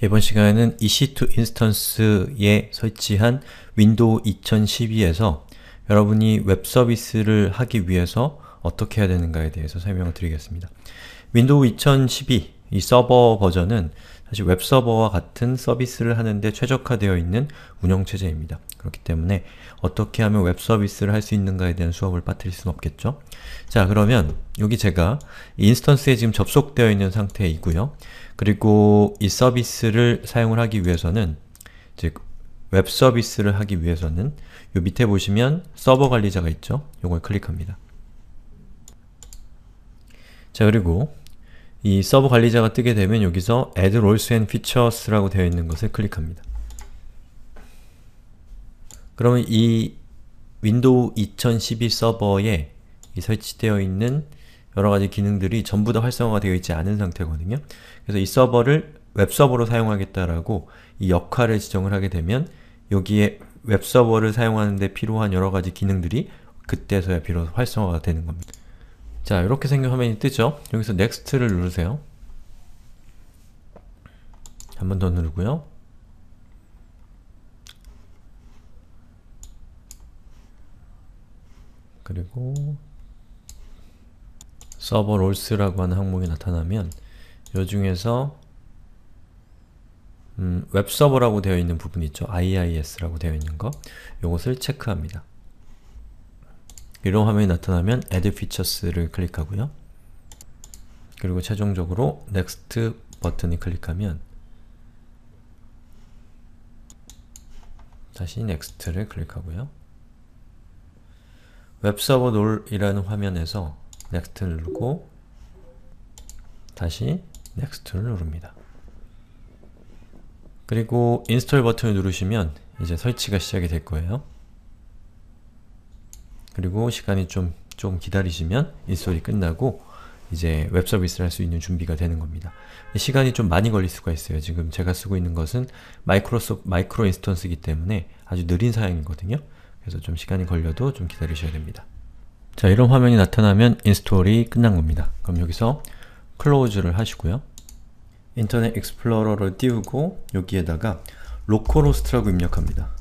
이번 시간에는 EC2 인스턴스에 설치한 윈도우 2012에서 여러분이 웹 서비스를 하기 위해서 어떻게 해야 되는가에 대해서 설명을 드리겠습니다. 윈도우 2012 이 서버 버전은 사실 웹서버와 같은 서비스를 하는데 최적화되어 있는 운영체제입니다. 그렇기 때문에 어떻게 하면 웹서비스를 할 수 있는가에 대한 수업을 빠뜨릴 수는 없겠죠? 자 그러면 여기 제가 인스턴스에 지금 접속되어 있는 상태이고요. 그리고 이 서비스를 사용을 하기 위해서는 즉 웹서비스를 하기 위해서는 요 밑에 보시면 서버 관리자가 있죠? 요걸 클릭합니다. 자 그리고 이 서버 관리자가 뜨게 되면 여기서 add roles and features라고 되어 있는 것을 클릭합니다. 그러면 이 윈도우 2012 서버에 설치되어 있는 여러가지 기능들이 전부 다 활성화가 되어 있지 않은 상태거든요. 그래서 이 서버를 웹서버로 사용하겠다라고 이 역할을 지정을 하게 되면 여기에 웹서버를 사용하는데 필요한 여러가지 기능들이 그때서야 비로소 활성화가 되는 겁니다. 자 이렇게 생긴 화면이 뜨죠? 여기서 next를 누르세요. 한 번 더 누르고요. 그리고 서버 롤스라고 하는 항목이 나타나면 이 중에서 음, 웹서버라고 되어 있는 부분 있죠? IIS라고 되어 있는 거 요것을 체크합니다. 이런 화면이 나타나면 Add Features를 클릭하고요. 그리고 최종적으로 Next 버튼을 클릭하면 다시 Next를 클릭하고요. 웹서버 롤이라는 화면에서 Next를 누르고 다시 Next를 누릅니다. 그리고 Install 버튼을 누르시면 이제 설치가 시작이 될 거예요. 그리고 시간이 좀, 좀 기다리시면 일소리 끝나고 이제 웹 서비스를 할 수 있는 준비가 되는 겁니다. 시간이 좀 많이 걸릴 수가 있어요. 지금 제가 쓰고 있는 것은 마이크로소, 마이크로 인스턴스이기 때문에 아주 느린 사양이거든요. 그래서 좀 시간이 걸려도 좀 기다리셔야 됩니다. 자, 이런 화면이 나타나면 인스톨이 끝난 겁니다. 그럼 여기서 클로즈를 하시고요. 인터넷 익스플로러를 띄우고 여기에다가 로컬호스트라고 입력합니다.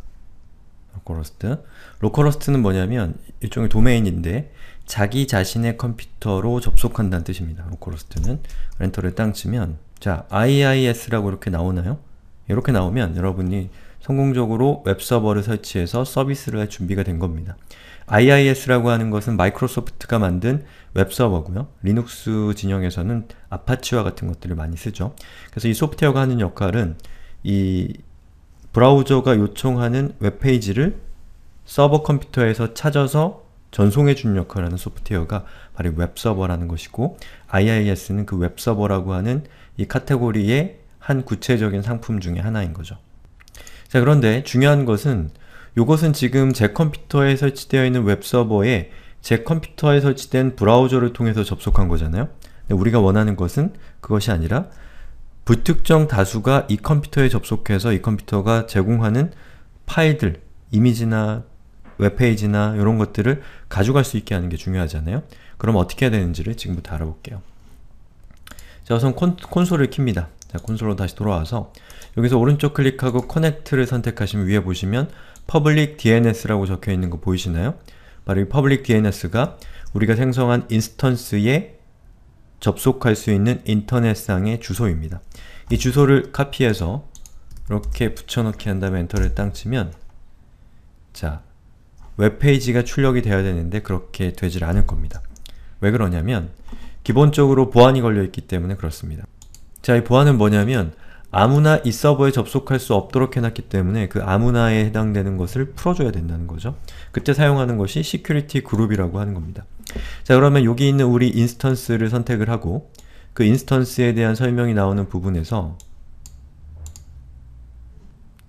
로컬호스트 로컬호스트는 뭐냐면 일종의 도메인인데 자기 자신의 컴퓨터로 접속한다는 뜻입니다. 로컬호스트는 엔터를 땅 치면 자 IIS라고 이렇게 나오나요? 이렇게 나오면 여러분이 성공적으로 웹서버를 설치해서 서비스를 할 준비가 된 겁니다. IIS라고 하는 것은 마이크로소프트가 만든 웹서버고요. 리눅스 진영에서는 아파치와 같은 것들을 많이 쓰죠. 그래서 이 소프트웨어가 하는 역할은 이 브라우저가 요청하는 웹페이지를 서버 컴퓨터에서 찾아서 전송해 준 역할을 하는 소프트웨어가 바로 웹서버라는 것이고 IIS는 그 웹서버라고 하는 이 카테고리의 한 구체적인 상품 중의 하나인 거죠. 자 그런데 중요한 것은 이것은 지금 제 컴퓨터에 설치되어 있는 웹서버에 제 컴퓨터에 설치된 브라우저를 통해서 접속한 거잖아요. 우리가 원하는 것은 그것이 아니라 불특정 다수가 이 컴퓨터에 접속해서 이 컴퓨터가 제공하는 파일들, 이미지나 웹페이지나 이런 것들을 가져갈 수 있게 하는 게 중요하잖아요. 그럼 어떻게 해야 되는지를 지금부터 알아볼게요. 자, 우선 콘, 솔을 킵니다. 자, 콘솔로 다시 돌아와서 여기서 오른쪽 클릭하고 커넥트를 선택하시면 위에 보시면 public DNS라고 적혀있는 거 보이시나요? 바로 이 public DNS가 우리가 생성한 인스턴스의 접속할 수 있는 인터넷상의 주소입니다. 이 주소를 카피해서 이렇게 붙여넣기 한 다음에 엔터를 땅 치면 자, 웹페이지가 출력이 되어야 되는데 그렇게 되질 않을 겁니다. 왜 그러냐면 기본적으로 보안이 걸려있기 때문에 그렇습니다. 자, 이 보안은 뭐냐면 아무나 이 서버에 접속할 수 없도록 해놨기 때문에 그 아무나에 해당되는 것을 풀어줘야 된다는 거죠. 그때 사용하는 것이 시큐리티 그룹이라고 하는 겁니다. 자 그러면 여기 있는 우리 인스턴스를 선택을 하고 그 인스턴스에 대한 설명이 나오는 부분에서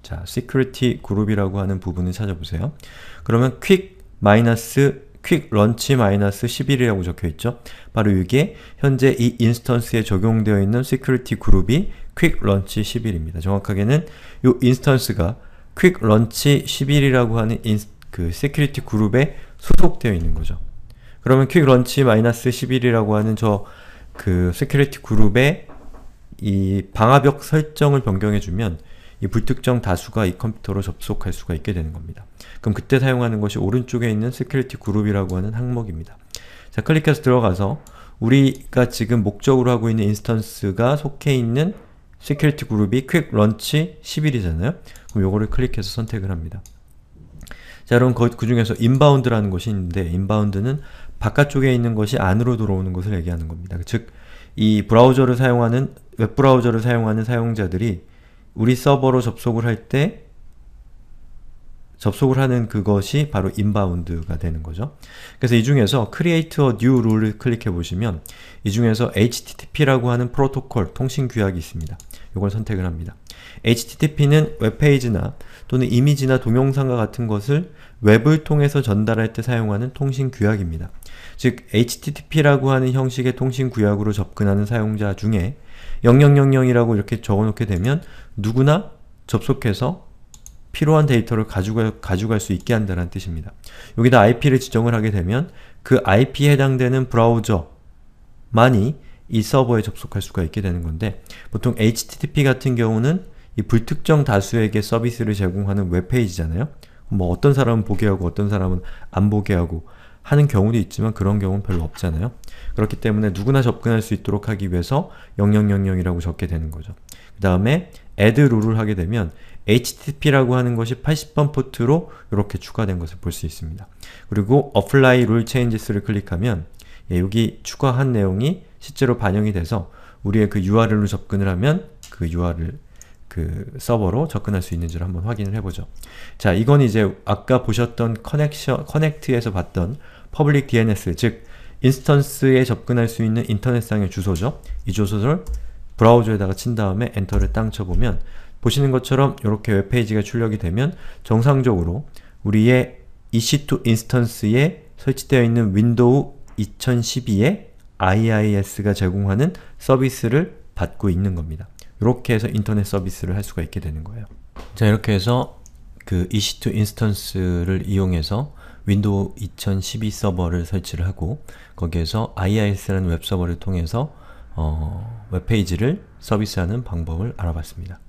자, security 그룹이라고 하는 부분을 찾아보세요. 그러면 quick 마이너스 퀵 런치 마이너스 11이라고 적혀있죠? 바로 이게 현재 이 인스턴스에 적용되어 있는 security 그룹이 퀵 런치 11입니다. 정확하게는 이 인스턴스가 퀵 런치 11이라고 하는 인스, 그 security 그룹에 소속되어 있는 거죠. 그러면 퀵 런치 마이너스 11이라고 하는 저 그 security 그룹의 이 방화벽 설정을 변경해주면 이 불특정 다수가 이 컴퓨터로 접속할 수가 있게 되는 겁니다. 그럼 그때 사용하는 것이 오른쪽에 있는 security 그룹이라고 하는 항목입니다. 자, 클릭해서 들어가서 우리가 지금 목적으로 하고 있는 인스턴스가 속해 있는 security 그룹이 quick launch 11이잖아요? 그럼 요거를 클릭해서 선택을 합니다. 자, 여러분 그, 그 중에서 인바운드라는 것이 있는데 인바운드는 바깥쪽에 있는 것이 안으로 들어오는 것을 얘기하는 겁니다. 즉, 이 브라우저를 사용하는 웹브라우저를 사용하는 사용자들이 우리 서버로 접속을 할 때 접속을 하는 그것이 바로 인바운드가 되는 거죠. 그래서 이 중에서 Create a New Rule을 클릭해 보시면 이 중에서 HTTP라고 하는 프로토콜, 통신 규약이 있습니다. 이걸 선택을 합니다. HTTP는 웹페이지나 또는 이미지나 동영상과 같은 것을 웹을 통해서 전달할 때 사용하는 통신 규약입니다. 즉, HTTP라고 하는 형식의 통신 규약으로 접근하는 사용자 중에 0000이라고 이렇게 적어놓게 되면 누구나 접속해서 필요한 데이터를 가져갈, 가져갈 수 있게 한다는 뜻입니다. 여기다 IP를 지정을 하게 되면 그 IP에 해당되는 브라우저만이 이 서버에 접속할 수가 있게 되는 건데 보통 HTTP 같은 경우는 이 불특정 다수에게 서비스를 제공하는 웹페이지잖아요. 뭐 어떤 사람은 보게 하고 어떤 사람은 안 보게 하고 하는 경우도 있지만 그런 경우는 별로 없잖아요. 그렇기 때문에 누구나 접근할 수 있도록 하기 위해서 0000이라고 적게 되는 거죠. 그 다음에 add 룰을 하게 되면 HTTP라고 하는 것이 80번 포트로 이렇게 추가된 것을 볼 수 있습니다. 그리고 apply rule changes를 클릭하면 예, 여기 추가한 내용이 실제로 반영이 돼서 우리의 그 URL로 접근을 하면 그 URL 그 서버로 접근할 수 있는지를 한번 확인을 해보죠. 자, 이건 이제 아까 보셨던 커넥션, 커넥트에서 봤던 public DNS, 즉 인스턴스에 접근할 수 있는 인터넷상의 주소죠. 이 주소를 브라우저에다가 친 다음에 엔터를 땅 쳐보면 보시는 것처럼 이렇게 웹페이지가 출력이 되면 정상적으로 우리의 EC2 인스턴스에 설치되어 있는 윈도우 2 0 1 2에 IIS가 제공하는 서비스를 받고 있는 겁니다. 이렇게 해서 인터넷 서비스를 할 수가 있게 되는 거예요. 자 이렇게 해서 그 EC2 인스턴스를 이용해서 윈도우 2012 서버를 설치를 하고 거기에서 IIS라는 웹서버를 통해서 어, 웹페이지를 서비스하는 방법을 알아봤습니다.